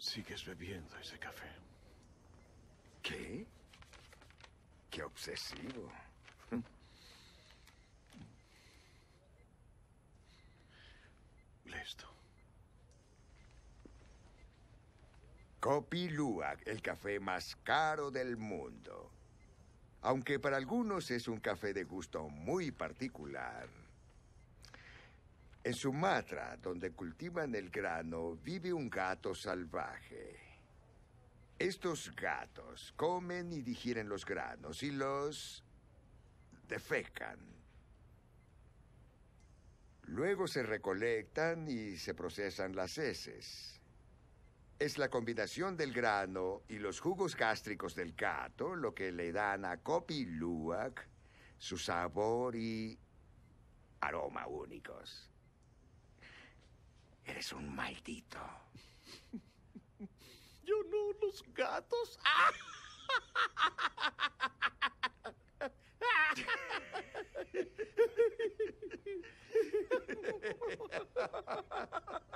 Sigues bebiendo ese café. ¿Qué? Qué obsesivo. Listo. Kopi Luwak, el café más caro del mundo. Aunque para algunos es un café de gusto muy particular. En Sumatra, donde cultivan el grano, vive un gato salvaje. Estos gatos comen y digieren los granos y los defecan. Luego se recolectan y se procesan las heces. Es la combinación del grano y los jugos gástricos del gato lo que le dan a Kopi Luwak su sabor y aroma únicos. ¡Es un maldito. Yo no, los gatos.